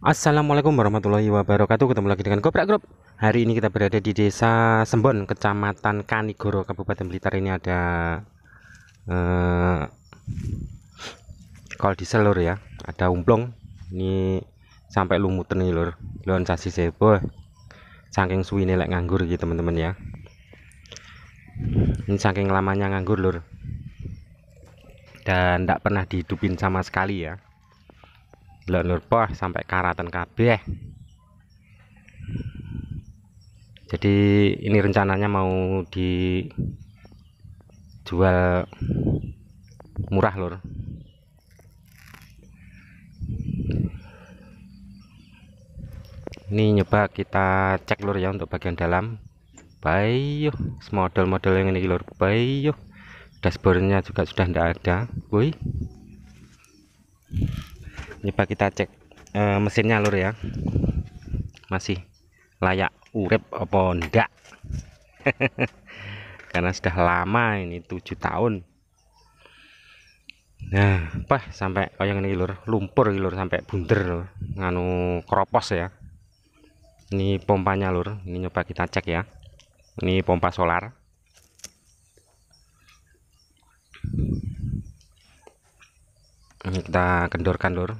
Assalamualaikum warahmatullahi wabarakatuh Ketemu lagi dengan Goprak Group Hari ini kita berada di desa Sembon Kecamatan Kanigoro Kabupaten Blitar Ini ada Kol eh, Kol diesel lor ya Ada umplong Ini sampai lumut nih lor Lon sasi sebo Saking suwi nilai nganggur gitu teman-teman ya Ini saking lamanya nganggur lor Dan tidak pernah dihidupin sama sekali ya blonur poh sampai karatan kabeh jadi ini rencananya mau dijual murah lor ini nyoba kita cek lor ya untuk bagian dalam bayuh semodel model yang ini lur bayuh dashboardnya juga sudah tidak ada woi coba kita cek e, mesinnya lur ya masih layak urep apa enggak karena sudah lama ini 7 tahun nah apa sampai yang ini lur lumpur ini lur sampai bunder lur nganu keropos ya ini pompanya lur ini coba kita cek ya ini pompa solar kita kendorkan lur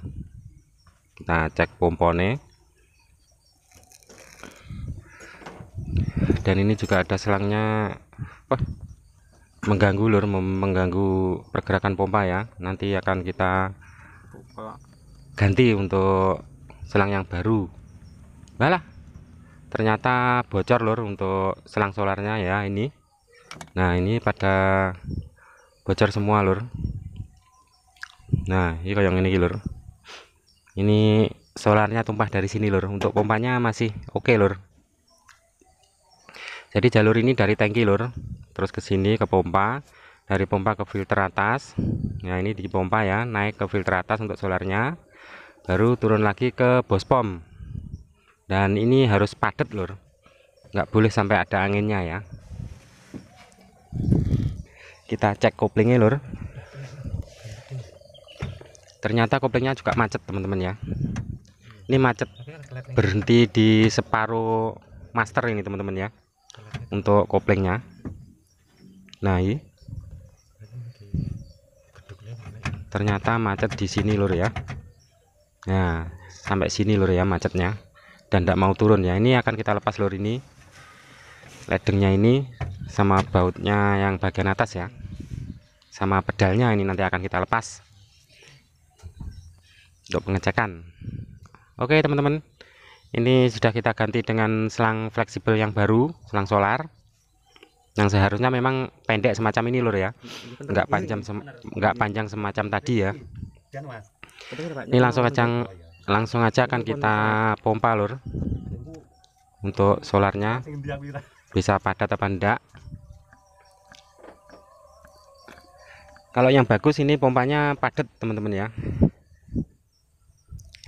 kita cek pompone dan ini juga ada selangnya wah, mengganggu lur mengganggu pergerakan pompa ya nanti akan kita ganti untuk selang yang baru malah ternyata bocor lur untuk selang solarnya ya ini nah ini pada bocor semua lur nah ini kayak ini lur ini solarnya tumpah dari sini lur untuk pompanya masih oke okay, lur jadi jalur ini dari tangki lur terus ke sini ke pompa dari pompa ke filter atas nah ini di pompa ya naik ke filter atas untuk solarnya baru turun lagi ke bos pom dan ini harus padat lur nggak boleh sampai ada anginnya ya kita cek koplingnya lur ternyata koplingnya juga macet teman-teman ya ini macet berhenti di separuh master ini teman-teman ya untuk koplingnya nah ini ternyata macet di sini lur ya nah sampai sini lur ya macetnya dan tidak mau turun ya ini akan kita lepas lur ini ledengnya ini sama bautnya yang bagian atas ya sama pedalnya ini nanti akan kita lepas untuk pengecekan oke teman-teman ini sudah kita ganti dengan selang fleksibel yang baru selang solar yang seharusnya memang pendek semacam ini lur ya enggak panjang enggak panjang semacam tadi ya ini langsung aja langsung aja akan kita pompa lur untuk solarnya bisa padat apa enggak kalau yang bagus ini pompanya padat teman-teman ya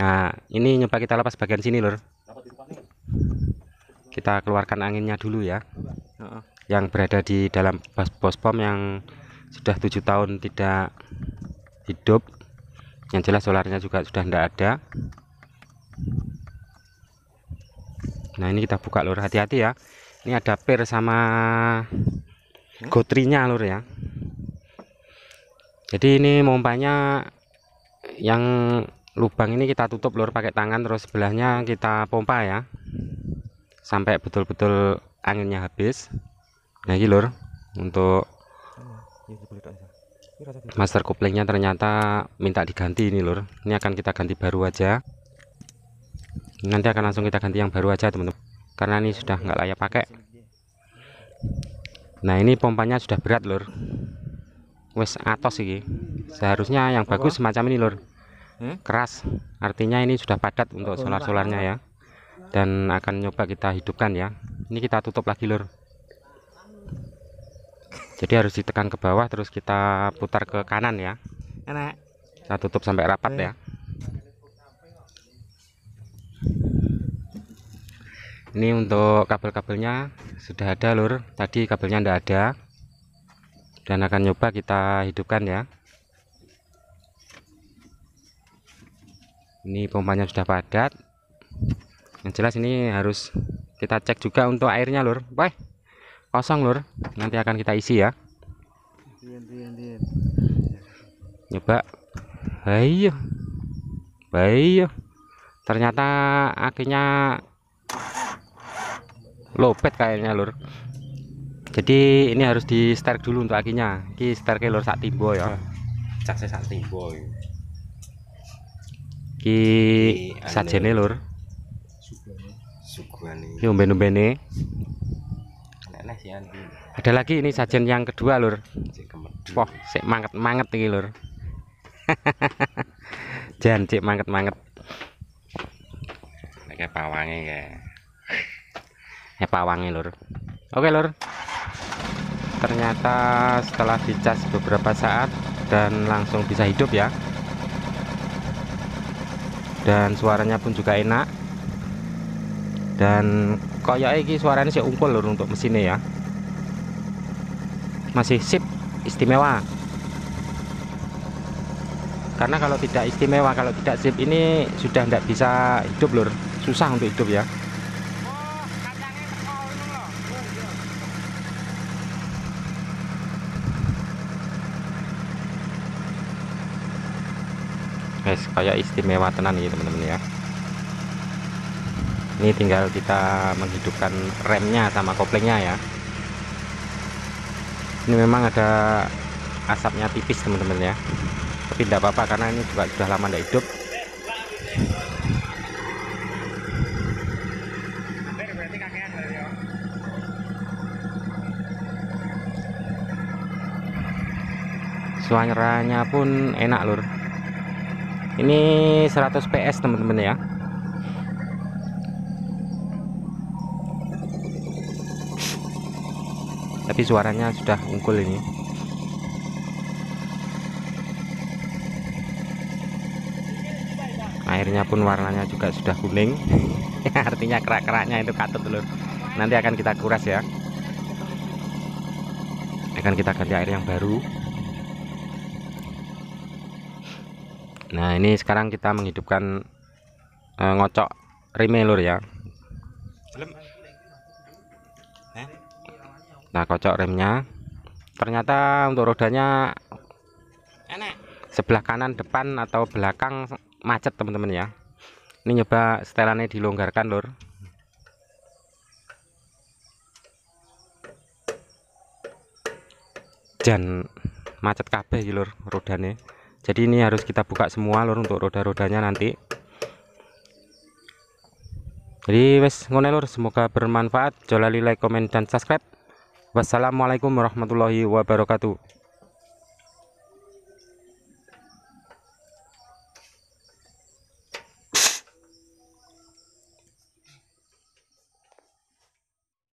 Nah, ini nyoba kita lepas bagian sini, Lur. Kita keluarkan anginnya dulu ya. Yang berada di dalam bos bos pom yang sudah tujuh tahun tidak hidup. Yang jelas solarnya juga sudah tidak ada. Nah, ini kita buka, Lur. Hati-hati ya. Ini ada per sama hmm? gotrinya, Lur ya. Jadi ini mompanya yang lubang ini kita tutup lur pakai tangan terus sebelahnya kita pompa ya sampai betul-betul anginnya habis nah ini lur untuk master koplingnya ternyata minta diganti ini lur ini akan kita ganti baru aja nanti akan langsung kita ganti yang baru aja teman-teman karena ini sudah nggak layak pakai nah ini pompanya sudah berat lur wes atos ini seharusnya yang bagus semacam ini lur Hmm? keras artinya ini sudah padat untuk solar-solarnya ya dan akan nyoba kita hidupkan ya ini kita tutup lagi lur jadi harus ditekan ke bawah terus kita putar ke kanan ya enak kita tutup sampai rapat ya ini untuk kabel-kabelnya sudah ada lur tadi kabelnya tidak ada dan akan nyoba kita hidupkan ya ini pompanya sudah padat yang jelas ini harus kita cek juga untuk airnya lur Baik, kosong lur nanti akan kita isi ya nyoba ayo ayo ternyata akhirnya lopet kayaknya lur jadi ini harus di start dulu untuk akinya ki start ke lur sak timbo ya cak sak timbo ya iki anu. sajene lur suguhane ki ada lagi ini sajen yang kedua lur wah sik manget-manget iki lur jan cik manget-manget kayak pawange ya ya pawange lur oke lur ternyata setelah dicas beberapa saat dan langsung bisa hidup ya dan suaranya pun juga enak dan kayak e ini suaranya sih unggul lur untuk mesinnya ya masih sip istimewa karena kalau tidak istimewa kalau tidak sip ini sudah tidak bisa hidup lur susah untuk hidup ya kayak istimewa tenan nih teman-teman ya ini tinggal kita menghidupkan remnya sama koplingnya ya ini memang ada asapnya tipis teman-teman ya tapi tidak apa-apa karena ini juga sudah lama tidak hidup suaranya pun enak lur ini 100 PS teman-teman ya tapi suaranya sudah unggul ini airnya pun warnanya juga sudah kuning artinya kerak-keraknya itu katut telur nanti akan kita kuras ya akan kita ganti air yang baru nah ini sekarang kita menghidupkan uh, ngocok rime lur ya nah kocok remnya ternyata untuk rodanya enak sebelah kanan depan atau belakang macet teman-teman ya ini nyoba setelannya dilonggarkan lur dan macet kabeh lur rodane jadi ini harus kita buka semua lor untuk roda-rodanya nanti jadi wes ngone lor semoga bermanfaat jolali like komen dan subscribe wassalamualaikum warahmatullahi wabarakatuh